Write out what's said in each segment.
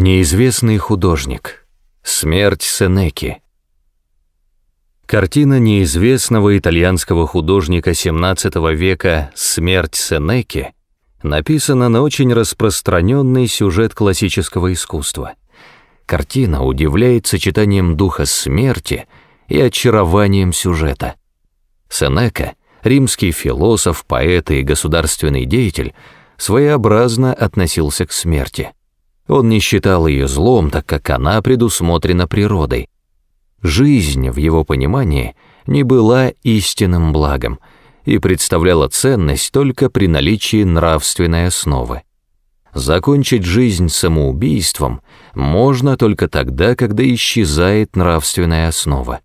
Неизвестный художник. Смерть Сенеки. Картина неизвестного итальянского художника XVII века «Смерть Сенеки» написана на очень распространенный сюжет классического искусства. Картина удивляет сочетанием духа смерти и очарованием сюжета. Сенека, римский философ, поэт и государственный деятель, своеобразно относился к смерти – он не считал ее злом, так как она предусмотрена природой. Жизнь, в его понимании, не была истинным благом и представляла ценность только при наличии нравственной основы. Закончить жизнь самоубийством можно только тогда, когда исчезает нравственная основа.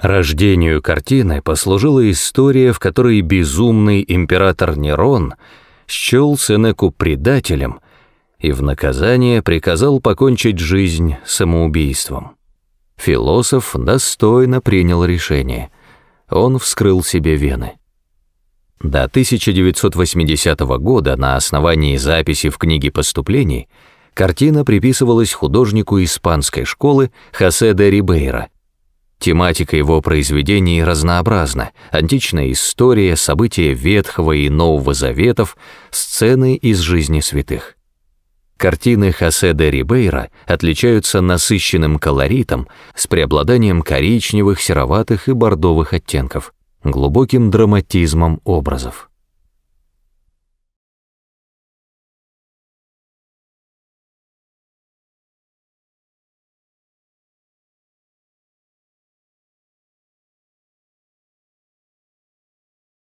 Рождению картины послужила история, в которой безумный император Нерон счел Сенеку предателем – и в наказание приказал покончить жизнь самоубийством. Философ достойно принял решение. Он вскрыл себе вены. До 1980 года на основании записи в книге поступлений картина приписывалась художнику испанской школы Хосе де Рибейра. Тематика его произведений разнообразна. Античная история, события Ветхого и Нового Заветов, сцены из жизни святых. Картины Хосе де Рибейра отличаются насыщенным колоритом с преобладанием коричневых, сероватых и бордовых оттенков, глубоким драматизмом образов.